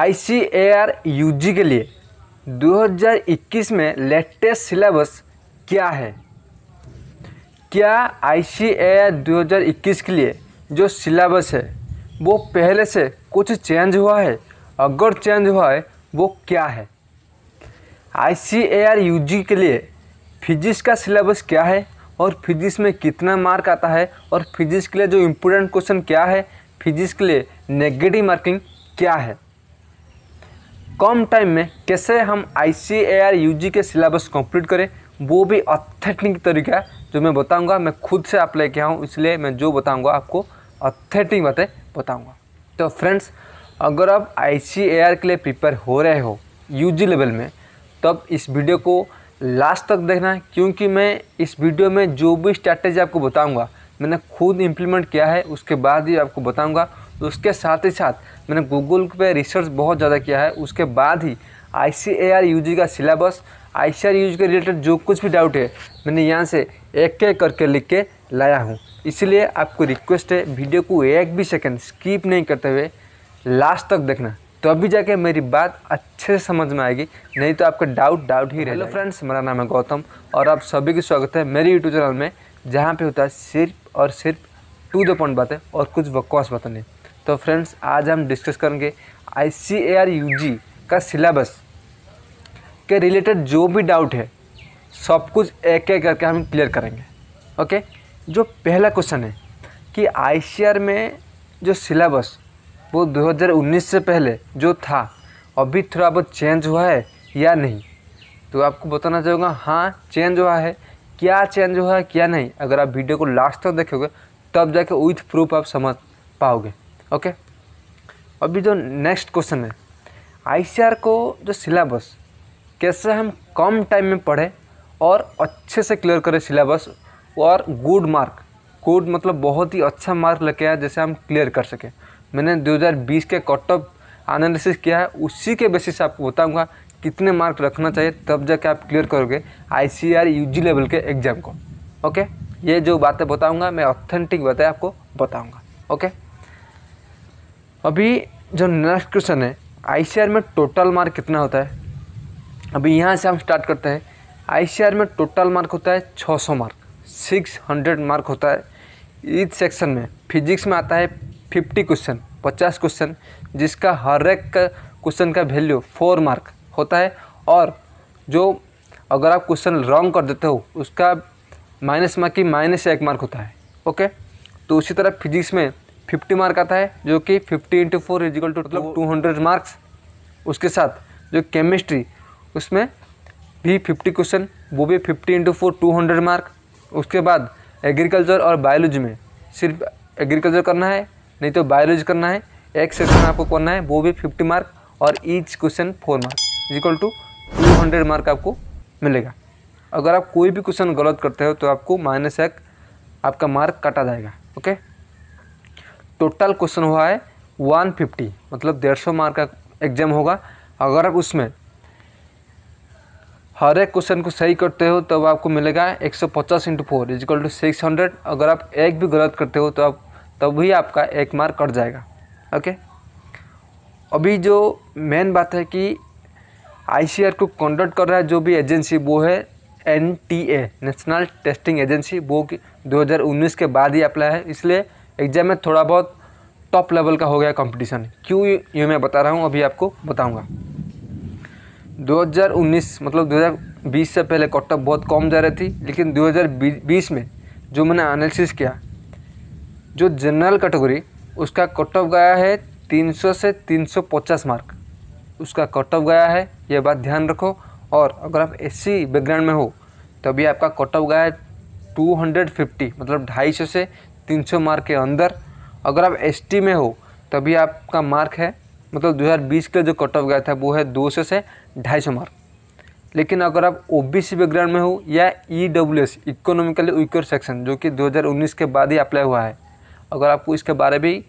I C A R U G के लिए 2021 में लेटेस्ट सिलेबस क्या है क्या आई सी ए आर दो के लिए जो सिलेबस है वो पहले से कुछ चेंज हुआ है अगर चेंज हुआ है वो क्या है आई सी ए आर यू जी के लिए फिजिक्स का सिलेबस क्या है और फिजिक्स में कितना मार्क आता है और फिजिक्स के लिए जो इम्पोर्टेंट क्वेश्चन क्या है फिजिक्स के लिए नेगेटिव मार्किंग क्या है कम टाइम में कैसे हम आई सी ए आर यू जी के सिलेबस कंप्लीट करें वो भी ऑथेंटिक तरीका जो मैं बताऊंगा मैं खुद से अप्लाई किया हूँ इसलिए मैं जो बताऊंगा आपको ऑथेंटिक बातें बताऊंगा तो फ्रेंड्स अगर आप आई सी ए आर के लिए प्रिपेयर हो रहे हो यू जी लेवल में तब इस वीडियो को लास्ट तक देखना क्योंकि मैं इस वीडियो में जो भी स्ट्रैटेजी आपको बताऊँगा मैंने खुद इम्प्लीमेंट किया है उसके बाद ही आपको बताऊँगा तो उसके साथ ही साथ मैंने गूगल पे रिसर्च बहुत ज़्यादा किया है उसके बाद ही आई सी ए आर यू जी का syllabus I C R U G के रिलेटेड जो कुछ भी डाउट है मैंने यहाँ से एक एक करके लिख के लाया हूँ इसलिए आपको रिक्वेस्ट है वीडियो को एक भी सेकेंड स्किप नहीं करते हुए लास्ट तक देखना तो अभी जाके मेरी बात अच्छे से समझ में आएगी नहीं तो आपका डाउट डाउट ही रहेगा हेलो फ्रेंड्स मेरा नाम है गौतम और आप सभी का स्वागत है मेरे यूट्यूब चैनल में जहाँ पे होता है सिर्फ और सिर्फ टू द पॉइंट बातें और कुछ बकवास बातें नहीं तो फ्रेंड्स आज हम डिस्कस करेंगे आई सी ए आर यू जी का सिलेबस के रिलेटेड जो भी डाउट है सब कुछ एक एक करके हम क्लियर करेंगे ओके जो पहला क्वेश्चन है कि आई में जो सिलेबस वो 2019 से पहले जो था अभी थोड़ा बहुत चेंज हुआ है या नहीं तो आपको बताना चाहूँगा हाँ चेंज हुआ है क्या चेंज हुआ है क्या नहीं अगर आप वीडियो को लास्ट तक देखोगे तब जाके विथ प्रूफ आप समझ पाओगे ओके अभी जो नेक्स्ट क्वेश्चन है आईसीआर को जो सिलेबस कैसे हम कम टाइम में पढ़ें और अच्छे से क्लियर करें सिलेबस और गुड मार्क गुड मतलब बहुत ही अच्छा मार्क लेके आया जैसे हम क्लियर कर सकें मैंने 2020 के कट ऑफ एनालिसिस किया है उसी के बेसिस से आपको बताऊंगा कितने मार्क रखना चाहिए तब जाके आप क्लियर करोगे आईसीआर यूजी लेवल के एग्ज़ाम को ओके ये जो बातें बताऊंगा मैं ऑथेंटिक बातें आपको बताऊंगा ओके अभी जो नेक्स्ट क्वेश्चन है आई में टोटल मार्क कितना होता है अभी यहाँ से हम स्टार्ट करते हैं आई में टोटल मार्क होता है 600 मार्क 600 मार्क होता है इस सेक्शन में फिजिक्स में आता है 50 क्वेश्चन 50 क्वेश्चन जिसका हर एक क्वेश्चन का वैल्यू फोर मार्क होता है और जो अगर आप क्वेश्चन रॉन्ग कर देते हो उसका माइनस मार्क की माइनस एक मार्क होता है ओके तो उसी तरह फिजिक्स में फिफ्टी मार्क आता है जो कि fifty into four is equal two मतलब टू हंड्रेड मार्क्स उसके साथ जो केमिस्ट्री उसमें भी फिफ्टी क्वेश्चन वो भी fifty into four two hundred mark उसके बाद एग्रीकल्चर और बायोलॉजी में सिर्फ एग्रीकल्चर करना है नहीं तो बायोलॉजी करना है एक सेक्शन आपको करना है वो भी फिफ्टी मार्क और each question four mark is equal two two hundred mark आपको मिलेगा अगर आप कोई भी क्वेश्चन गलत करते हो तो आपको माइनस एक आपका मार्क काटा जाएगा ओके टोटल क्वेश्चन हुआ है वन फिफ्टी मतलब डेढ़ सौ मार्क का एग्जाम होगा अगर आप उसमें हर एक क्वेश्चन को सही करते हो तो आपको मिलेगा एक सौ पचास into four is equal two six hundred अगर आप एक भी गलत करते हो तो आप तब भी आपका एक मार्क कट जाएगा ओके अभी जो मेन बात है कि आईसीआर को कंडक्ट कर रहा है जो भी एजेंसी वो है एनटीए नेशनल टेस्टिंग एजेंसी वो दो हज़ार उन्नीस के बाद ही अप्लाई है इसलिए एग्ज़ाम में थोड़ा बहुत टॉप लेवल का हो गया कंपटीशन क्यों ये मैं बता रहा हूँ अभी आपको बताऊँगा 2019 मतलब 2020 से पहले कॉटअप बहुत कम जा रही थी लेकिन 2020 में जो मैंने एनालिसिस किया जो जनरल कैटेगरी उसका ऑफ गया है 300 से 350 मार्क उसका ऑफ गया है ये बात ध्यान रखो और अगर आप एस बैकग्राउंड में हो तभी आपका कट ऑफ गया है 250 मतलब 250 से तीन सौ मार्क के अंदर अगर आप एस में हो तभी आपका मार्क है मतलब 2020 बीस का जो कट ऑफ गया था वो है सौ से ढाई सौ मार्क लेकिन अगर आप ओ बैकग्राउंड में हो या E W S economically weaker section जो कि 2019 के बाद ही अप्लाई हुआ है अगर आपको इसके बारे में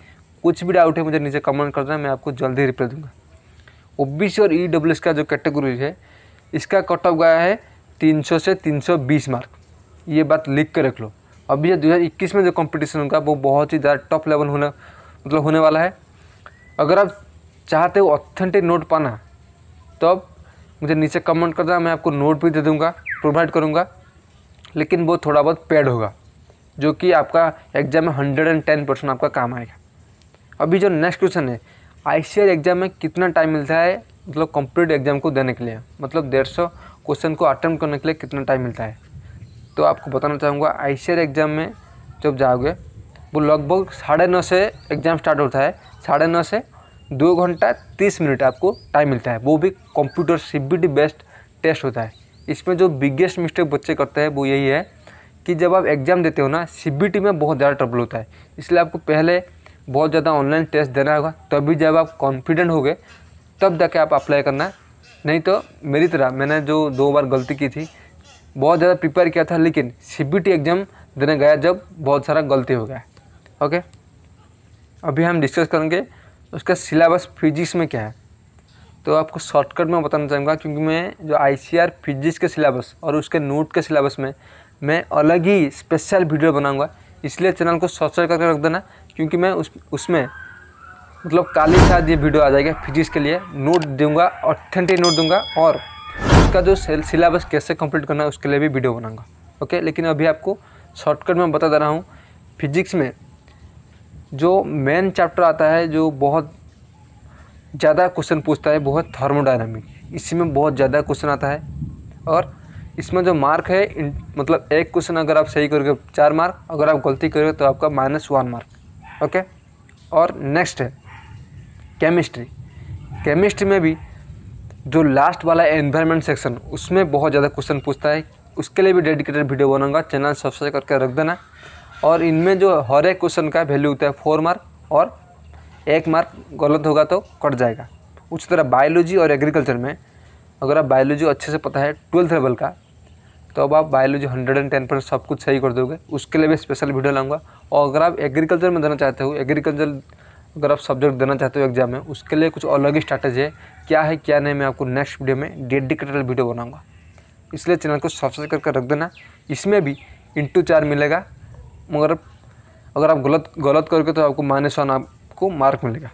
कुछ भी डाउट है मुझे नीचे कमेंट कर देना मैं आपको जल्दी रिप्लाई दूंगा सी और ई डब्ल्यू एस का जो कैटेगरी है इसका कट ऑफ गया है सौ से बीस मार्क ये बात लिख कर रख लो अभी जो 2021 में जो कंपटीशन होगा वो बहुत ही ज़्यादा टॉप लेवल होना मतलब होने वाला है अगर आप चाहते हो ऑथेंटिक नोट पाना तो अब मुझे नीचे कमेंट कर देना मैं आपको नोट भी दे दूँगा प्रोवाइड करूँगा लेकिन वो थोड़ा बहुत पेड होगा जो कि आपका एग्ज़ाम में हंड्रेड एंड टेन परसेंट आपका काम आएगा अभी जो नेक्स्ट क्वेश्चन है आई एग्ज़ाम में कितना टाइम मिलता है मतलब कंप्लीट एग्ज़ाम को देने के लिए मतलब डेढ़ सौ क्वेश्चन को अटैम्प्ट करने के लिए कितना टाइम मिलता है तो आपको बताना चाहूँगा आई एग्ज़ाम में जब जाओगे वो लगभग साढ़े नौ से एग्ज़ाम स्टार्ट होता है साढ़े नौ से दो घंटा तीस मिनट आपको टाइम मिलता है वो भी कंप्यूटर सी बेस्ड टेस्ट होता है इसमें जो बिगेस्ट मिस्टेक बच्चे करते हैं वो यही है कि जब आप एग्ज़ाम देते हो ना सी में बहुत ज़्यादा ट्रबल होता है इसलिए आपको पहले बहुत ज़्यादा ऑनलाइन टेस्ट देना होगा तभी जब आप कॉन्फिडेंट हो तब जाके आप अप्लाई करना नहीं तो मेरी तरह मैंने जो दो बार गलती की थी बहुत ज़्यादा प्रिपेयर किया था लेकिन सी एग्ज़ाम देने गया जब बहुत सारा गलती हो गया ओके अभी हम डिस्कस करेंगे उसका सिलेबस फिजिक्स में क्या है तो आपको शॉर्टकट में बताना चाहूँगा क्योंकि मैं जो आई फिजिक्स के सिलेबस और उसके नोट के सिलेबस में मैं अलग ही स्पेशल वीडियो बनाऊँगा इसलिए चैनल को सब्सक्राइब करके रख देना क्योंकि मैं उस उसमें मतलब काली शायद ये वीडियो आ जाएगा फिजिक्स के लिए नोट दूंगा ऑथेंटिक नोट दूंगा और उसका जो सिलेबस कैसे कंप्लीट करना है उसके लिए भी वीडियो बनाऊंगा ओके लेकिन अभी आपको शॉर्टकट में बता दे रहा हूँ फिजिक्स में जो मेन चैप्टर आता है जो बहुत ज़्यादा क्वेश्चन पूछता है बहुत थर्मोडाइनमिक इसी में बहुत ज़्यादा क्वेश्चन आता है और इसमें जो मार्क है मतलब एक क्वेश्चन अगर आप सही करोगे चार मार्क अगर आप गलती करोगे तो आपका माइनस वन मार्क ओके और नेक्स्ट है केमिस्ट्री केमिस्ट्री में भी जो लास्ट वाला एनवायरनमेंट सेक्शन उसमें बहुत ज़्यादा क्वेश्चन पूछता है उसके लिए भी डेडिकेटेड वीडियो बनाऊंगा चैनल सब्सक्राइब करके रख देना और इनमें जो हर एक क्वेश्चन का वैल्यू होता है फोर मार्क और एक मार्क गलत होगा तो कट जाएगा उसी तरह बायोलॉजी और एग्रीकल्चर में अगर आप बायोलॉजी अच्छे से पता है ट्वेल्थ लेवल का तो अब आप biology hundred and ten percent सब कुछ सही कर दोगे उसके लिए भी स्पेशल वीडियो लाऊंगा और अगर आप एग्रीकल्चर में देना चाहते हो एग्रीकल्चर अगर आप सब्जेक्ट देना चाहते हो एग्जाम में उसके लिए कुछ अलग ही स्ट्रैटेजी है क्या है क्या नहीं मैं आपको नेक्स्ट वीडियो में डेडिकेटेड वीडियो बनाऊंगा इसलिए चैनल को सब्सक्राइब करके रख देना इसमें भी इंटू चार मिलेगा मगर अगर आप गलत गलत करोगे तो आपको माइनस वन आपको मार्क मिलेगा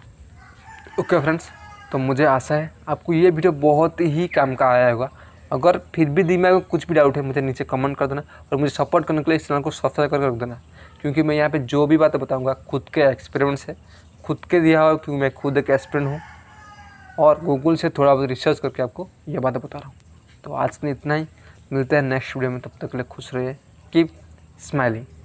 ओके फ्रेंड्स तो मुझे आशा है आपको ये वीडियो बहुत ही काम का आया होगा अगर फिर भी दिमाग में कुछ भी डाउट है मुझे नीचे कमेंट कर देना और मुझे सपोर्ट करने के लिए इस चैनल को सब्सक्राइब करके रख देना क्योंकि मैं यहाँ पे जो भी बातें बताऊँगा खुद के एक्सपेरिमेंट्स है खुद के दिया हुआ क्योंकि मैं खुद एक एस्पिरेंट हूँ और गूगल से थोड़ा बहुत रिसर्च करके आपको ये बातें बता रहा हूँ तो आज लिए इतना ही मिलते हैं नेक्स्ट वीडियो में तब तक के लिए खुश रहिए कीप स्माइलिंग